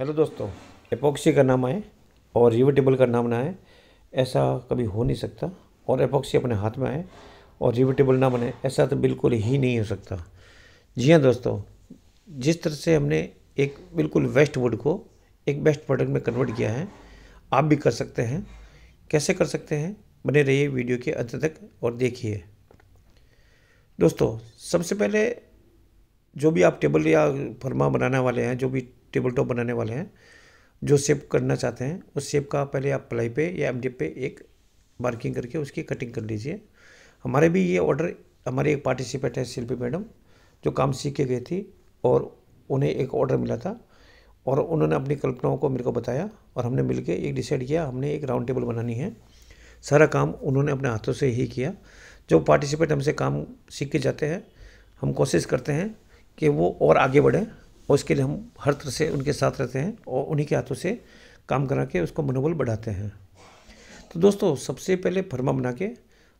hello दोस्तों epoxy का नाम आए और रिवेटेबल का नाम ना आए ऐसा कभी हो नहीं सकता और एपोक्सी अपने हाथ में आए और रिवेटेबल ना बने ऐसा तो बिल्कुल ही नहीं हो सकता जी हाँ दोस्तों जिस तरह से हमने एक बिल्कुल वेस्ट वुड को एक बेस्ट प्रोडक्ट में कन्वर्ट किया है आप भी कर सकते हैं कैसे कर सकते हैं बने रहिए वीडियो के अंत तक और देखिए दोस्तों सबसे पहले जो भी आप टेबल या फर्मा बनाने वाले हैं जो भी टेबल टॉप बनाने वाले हैं जो शेप करना चाहते हैं उस शेप का पहले आप प्लाई पे या एम पे एक मार्किंग करके उसकी कटिंग कर लीजिए हमारे भी ये ऑर्डर हमारे एक पार्टिसिपेट है शिल्पी मैडम जो काम सीख के गई थी और उन्हें एक ऑर्डर मिला था और उन्होंने अपनी कल्पनाओं को मेरे को बताया और हमने के एक डिसाइड किया हमने एक राउंड टेबल बनानी है सारा काम उन्होंने अपने हाथों से ही किया जो पार्टिसिपेट हमसे काम सीख के जाते हैं हम कोशिश करते हैं कि वो और आगे बढ़ें और इसके लिए हम हर तरह से उनके साथ रहते हैं और उन्हीं के हाथों से काम करा के उसको मनोबल बढ़ाते हैं तो दोस्तों सबसे पहले फर्मा बना के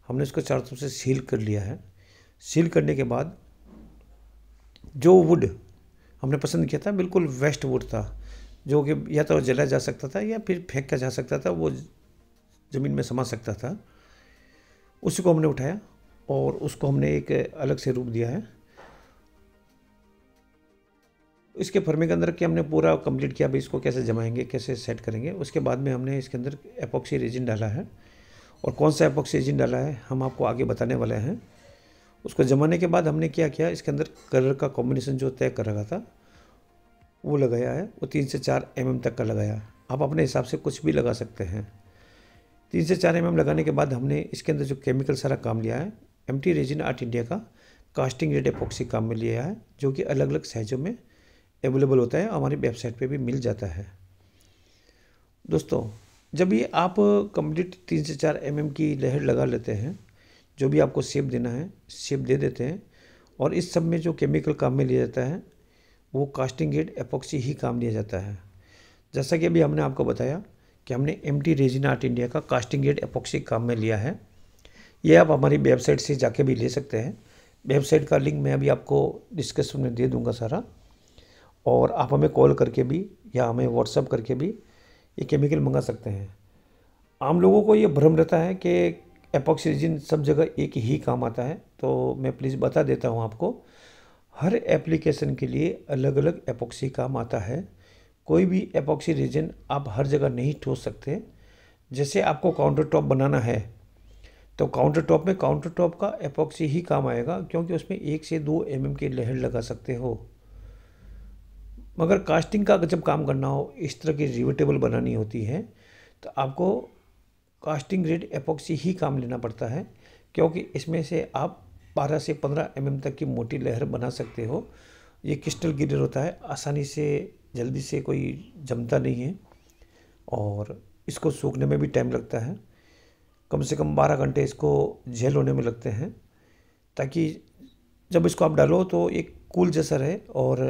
हमने उसको चारों तरफ से सील कर लिया है सील करने के बाद जो वुड हमने पसंद किया था बिल्कुल वेस्ट वुड था जो कि या तो जला जा सकता था या फिर फेंका जा सकता था वो ज़मीन में समा सकता था उसी को हमने उठाया और उसको हमने एक अलग से रूप दिया है इसके फर्मी के अंदर कि हमने पूरा कंप्लीट किया अभी इसको कैसे जमाएंगे कैसे सेट करेंगे उसके बाद में हमने इसके अंदर एपॉक्सी रेजिन डाला है और कौन सा एपॉक्सी रेजिन डाला है हम आपको आगे बताने वाले हैं उसको जमाने के बाद हमने क्या किया इसके अंदर कलर का कॉम्बिनेशन जो तय कर रखा था वो लगाया है वो तीन से चार एम mm तक का लगाया आप अपने हिसाब से कुछ भी लगा सकते हैं तीन से चार एम mm लगाने के बाद हमने इसके अंदर जो केमिकल सारा काम लिया है एम रेजिन आर्ट इंडिया का कास्टिंग रेड एपॉक्सी काम में लिया है जो कि अलग अलग साइज़ों में अवेलेबल होता है हमारी वेबसाइट पे भी मिल जाता है दोस्तों जब ये आप कंप्लीट तीन से चार एम mm की लहर लगा लेते हैं जो भी आपको सेप देना है सेप दे देते हैं और इस सब में जो केमिकल काम में लिया जाता है वो कास्टिंग गेट एपॉक्सी ही काम लिया जाता है जैसा कि अभी हमने आपको बताया कि हमने M T resin art India का कास्टिंग गेट एपॉक्सी काम में लिया है ये आप हमारी वेबसाइट से जाके भी ले सकते हैं वेबसाइट का लिंक मैं अभी आपको डिस्क्रिप्शन में दे दूंगा सारा और आप हमें कॉल करके भी या हमें व्हाट्सअप करके भी ये केमिकल मंगा सकते हैं आम लोगों को ये भ्रम रहता है कि एपॉक्सीजिन सब जगह एक ही काम आता है तो मैं प्लीज़ बता देता हूँ आपको हर एप्लीकेशन के लिए अलग अलग एपॉक्सी काम आता है कोई भी एपॉक्सी रेजिन आप हर जगह नहीं ठोस सकते जैसे आपको काउंटर टॉप बनाना है तो काउंटर टॉप में काउंटर टॉप का एपॉक्सी ही काम आएगा क्योंकि उसमें एक से दो एम mm की लहर लगा सकते हो मगर कास्टिंग का जब काम करना हो इस तरह की रिवेटेबल बनानी होती है तो आपको कास्टिंग रेड एपॉक्सी ही काम लेना पड़ता है क्योंकि इसमें से आप 12 से 15 एम mm तक की मोटी लहर बना सकते हो ये क्रिस्टल गिरर होता है आसानी से जल्दी से कोई जमता नहीं है और इसको सूखने में भी टाइम लगता है कम से कम 12 घंटे इसको झेल होने में लगते हैं ताकि जब इसको आप डालो तो एक कूल जैसा रहे और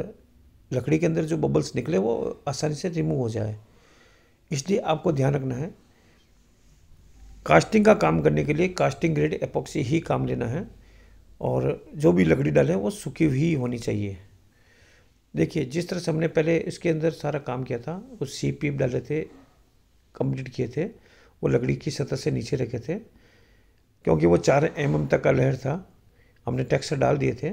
लकड़ी के अंदर जो बबल्स निकले वो आसानी से रिमूव हो जाए इसलिए आपको ध्यान रखना है कास्टिंग का काम करने के लिए कास्टिंग ग्रेड एपॉक्सी ही काम लेना है और जो भी लकड़ी डालें वो सूखी हुई होनी चाहिए देखिए जिस तरह से हमने पहले इसके अंदर सारा काम किया था वो सी पी डाले थे कंप्लीट किए थे वो लकड़ी की सतह से नीचे रखे थे क्योंकि वो चार एम एम तक का लहर था हमने टैक्सर डाल दिए थे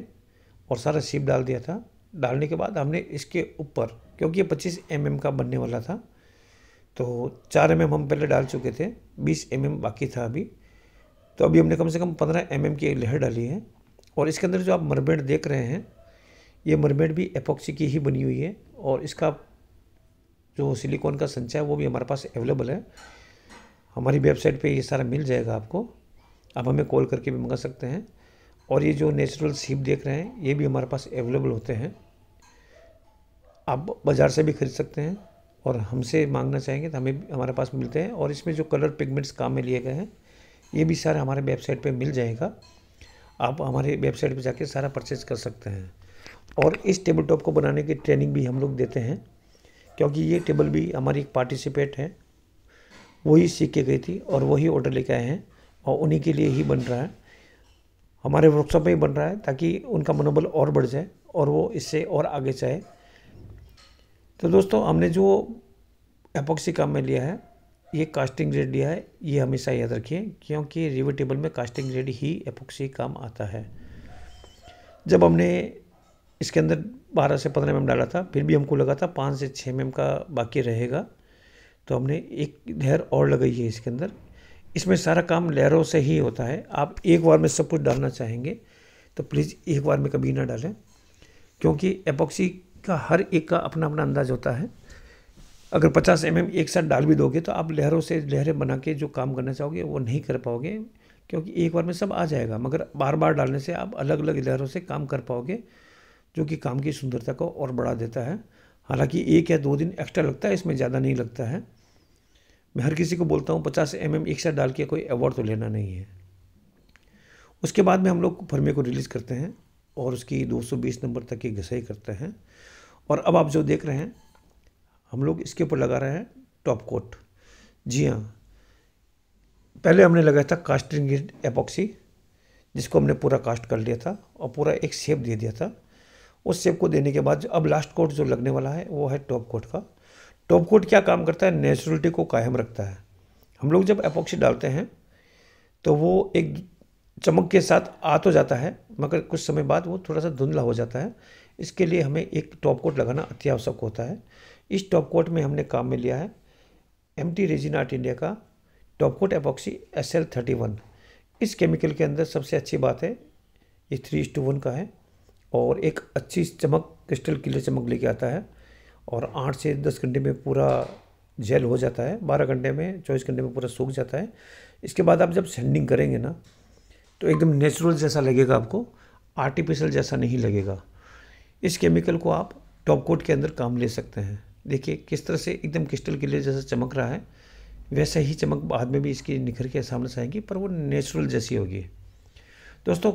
और सारा सीप डाल दिया था डालने के बाद हमने इसके ऊपर क्योंकि ये 25 एम का बनने वाला था तो चार एम mm हम पहले डाल चुके थे बीस एम mm बाकी था अभी तो अभी हमने कम से कम पंद्रह एम mm की एक लहर डाली है और इसके अंदर जो आप मरमेड देख रहे हैं ये मरमेड भी एपॉक्सी की ही बनी हुई है और इसका जो सिलिकॉन का संचय है वो भी हमारे पास अवेलेबल है हमारी वेबसाइट पे ये सारा मिल जाएगा आपको आप हमें कॉल करके भी मंगा सकते हैं और ये जो नेचुरल सीप देख रहे हैं ये भी हमारे पास अवेलेबल होते हैं आप बाज़ार से भी खरीद सकते हैं और हमसे मांगना चाहेंगे तो हमें हमारे पास मिलते हैं और इसमें जो कलर पिगमेंट्स काम में लिए गए हैं ये भी सारे हमारे वेबसाइट पे मिल जाएगा आप हमारे वेबसाइट पे जाके सारा परचेज कर सकते हैं और इस टेबल टॉप को बनाने की ट्रेनिंग भी हम लोग देते हैं क्योंकि ये टेबल भी हमारी एक पार्टिसिपेट है वही सीख के गई थी और वही ऑर्डर लेके आए हैं और उन्हीं के लिए ही बन रहा है हमारे वर्कशॉप में ही बन रहा है ताकि उनका मनोबल और बढ़ जाए और वो इससे और आगे जाए तो दोस्तों हमने जो एपॉक्सी काम में लिया है ये कास्टिंग ग्रेड लिया है ये हमेशा याद रखिए क्योंकि रिवर में कास्टिंग ग्रेड ही एपॉक्सी काम आता है जब हमने इसके अंदर 12 से 15 एम डाला था फिर भी हमको लगा था पाँच से छः एम का बाकी रहेगा तो हमने एक ढेर और लगाई है इसके अंदर इसमें सारा काम लहरों से ही होता है आप एक बार में सब कुछ डालना चाहेंगे तो प्लीज़ एक बार में कभी ना डालें क्योंकि एपॉक्सी का हर एक का अपना अपना अंदाज होता है अगर 50 एम mm एक साथ डाल भी दोगे तो आप लहरों से लहरें बना के जो काम करना चाहोगे वो नहीं कर पाओगे क्योंकि एक बार में सब आ जाएगा मगर बार बार डालने से आप अलग अलग लहरों से काम कर पाओगे जो कि काम की सुंदरता को और बढ़ा देता है हालांकि एक या दो दिन एक्स्ट्रा लगता है इसमें ज़्यादा नहीं लगता है मैं हर किसी को बोलता हूँ पचास एम एम एक साथ डाल के कोई अवार्ड तो लेना नहीं है उसके बाद में हम लोग फर्मे को रिलीज़ करते हैं और उसकी 220 नंबर तक की घसाई करते हैं और अब आप जो देख रहे हैं हम लोग इसके ऊपर लगा रहे हैं टॉप कोट जी हाँ पहले हमने लगाया था कास्टिंग एपॉक्सी जिसको हमने पूरा कास्ट कर लिया था और पूरा एक शेप दे दिया था उस शेप को देने के बाद अब लास्ट कोट जो लगने वाला है वो है टॉप कोट का टॉप कोट क्या काम करता है नेचुरलिटी को कायम रखता है हम लोग जब एपॉक्सी डालते हैं तो वो एक चमक के साथ आ तो जाता है मगर कुछ समय बाद वो थोड़ा सा धुंधला हो जाता है इसके लिए हमें एक टॉप कोट लगाना आवश्यक होता है इस टॉप कोट में हमने काम में लिया है M T resin art India का top coat epoxy S L thirty one इस केमिकल के अंदर सबसे अच्छी बात है ये थ्री टू वन का है और एक अच्छी चमक क्रिस्टल क्लियर चमक लेके आता है और आठ से दस घंटे में पूरा जेल हो जाता है बारह घंटे में चौबीस घंटे में पूरा सूख जाता है इसके बाद आप जब सेंडिंग करेंगे ना तो एकदम नेचुरल जैसा लगेगा आपको आर्टिफिशियल जैसा नहीं लगेगा इस केमिकल को आप टॉप कोट के अंदर काम ले सकते हैं देखिए किस तरह से एकदम क्रिस्टल के लिए जैसा चमक रहा है वैसा ही चमक बाद में भी इसकी निखर के सामने से आएगी पर वो नेचुरल जैसी होगी दोस्तों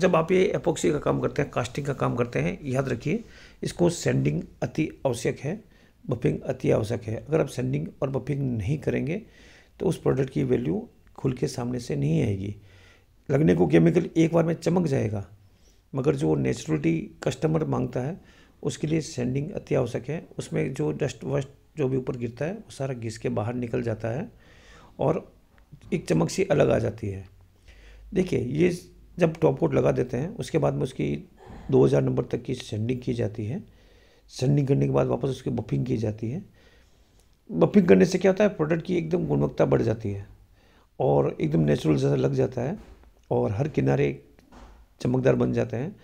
जब आप ये एपोक्सी का काम करते हैं कास्टिंग का काम करते हैं याद रखिए इसको सेंडिंग अति आवश्यक है बफिंग अति आवश्यक है अगर आप सेंडिंग और बफिंग नहीं करेंगे तो उस प्रोडक्ट की वैल्यू खुल के सामने से नहीं आएगी लगने को केमिकल एक बार में चमक जाएगा मगर जो नेचुरलिटी कस्टमर मांगता है उसके लिए सेंडिंग अति आवश्यक है उसमें जो डस्ट वस्ट जो भी ऊपर गिरता है वो सारा घिस के बाहर निकल जाता है और एक चमक सी अलग आ जाती है देखिए ये जब टॉप कोट लगा देते हैं उसके बाद में उसकी 2000 नंबर तक की सेंडिंग की जाती है सेंडिंग करने के बाद वापस उसकी बफिंग की जाती है बफिंग करने से क्या होता है प्रोडक्ट की एकदम गुणवत्ता बढ़ जाती है और एकदम नेचुरल जैसा लग जाता है और हर किनारे चमकदार बन जाते हैं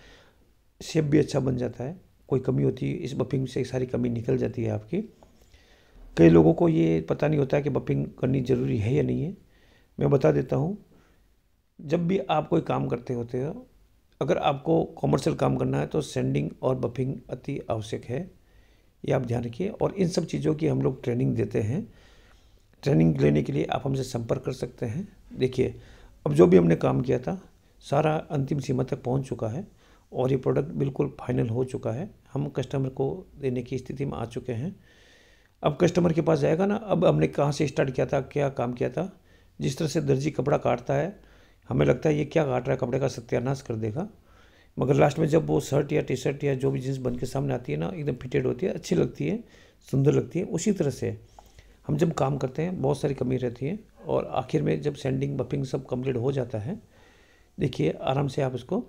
शेप भी अच्छा बन जाता है कोई कमी होती है इस बफिंग से सारी कमी निकल जाती है आपकी कई लोगों को ये पता नहीं होता है कि बफिंग करनी ज़रूरी है या नहीं है मैं बता देता हूँ जब भी आप कोई काम करते होते हो अगर आपको कॉमर्शियल काम करना है तो सेंडिंग और बफिंग अति आवश्यक है ये आप ध्यान रखिए और इन सब चीज़ों की हम लोग ट्रेनिंग देते हैं ट्रेनिंग लेने के लिए आप हमसे संपर्क कर सकते हैं देखिए अब जो भी हमने काम किया था सारा अंतिम सीमा तक पहुंच चुका है और ये प्रोडक्ट बिल्कुल फाइनल हो चुका है हम कस्टमर को देने की स्थिति में आ चुके हैं अब कस्टमर के पास जाएगा ना अब हमने कहाँ से स्टार्ट किया था क्या काम किया था जिस तरह से दर्जी कपड़ा काटता है हमें लगता है ये क्या काट रहा है कपड़े का सत्यानाश कर देगा मगर लास्ट में जब वो शर्ट या टी शर्ट या जो भी जीन्स बन के सामने आती है ना एकदम फिटेड होती है अच्छी लगती है सुंदर लगती है उसी तरह से हम जब काम करते हैं बहुत सारी कमी रहती है और आखिर में जब सेंडिंग बफिंग सब कम्प्लीट हो जाता है देखिए आराम से आप इसको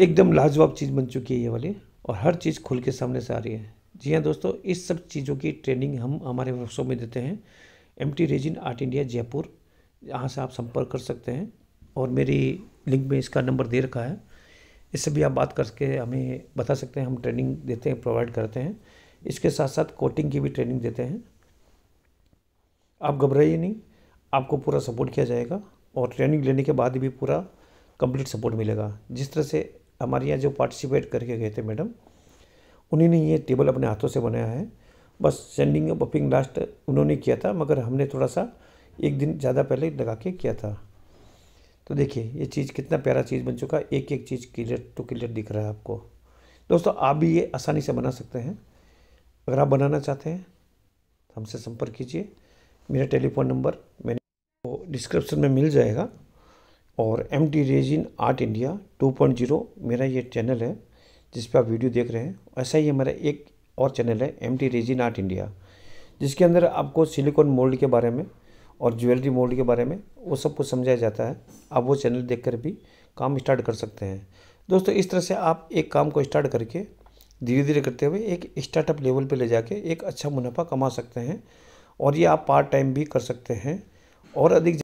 एकदम लाजवाब चीज़ बन चुकी है ये वाली और हर चीज़ खुल के सामने से आ रही है जी हाँ दोस्तों इस सब चीज़ों की ट्रेनिंग हम हमारे वर्कशॉप में देते हैं M T resin art India Jaipur यहाँ से आप संपर्क कर सकते हैं और मेरी लिंक में इसका नंबर दे रखा है इससे भी आप बात करके हमें बता सकते हैं हम ट्रेनिंग देते हैं प्रोवाइड करते हैं इसके साथ साथ कोटिंग की भी ट्रेनिंग देते हैं आप घबराइए नहीं आपको पूरा सपोर्ट किया जाएगा और ट्रेनिंग लेने के बाद भी पूरा कंप्लीट सपोर्ट मिलेगा जिस तरह से हमारे यहाँ जो पार्टिसिपेट करके गए थे मैडम उन्हीं ने ये टेबल अपने हाथों से बनाया है बस सेंडिंग बपिंग लास्ट उन्होंने किया था मगर हमने थोड़ा सा एक दिन ज़्यादा पहले लगा के किया था तो देखिए ये चीज़ कितना प्यारा चीज़ बन चुका है एक एक चीज़ क्लियर टू क्लियर दिख रहा है आपको दोस्तों आप भी ये आसानी से बना सकते हैं अगर आप बनाना चाहते हैं तो हमसे संपर्क कीजिए मेरा टेलीफोन नंबर मैंने वो डिस्क्रिप्शन में मिल जाएगा और M T resin art India two point zero मेरा ये चैनल है जिस पर आप वीडियो देख रहे हैं ऐसा ही हमारा एक और चैनल है M T resin art India जिसके अंदर आपको सिलिकॉन मोल्ड के बारे में और ज्वेलरी मोल्ड के बारे में वो सब कुछ समझाया जाता है आप वो चैनल देख कर भी काम स्टार्ट कर सकते हैं दोस्तों इस तरह से आप एक काम को स्टार्ट करके धीरे धीरे करते हुए एक स्टार्टअप लेवल पे ले जाके एक अच्छा मुनाफा कमा सकते हैं और ये आप पार्ट टाइम भी कर सकते हैं और अधिक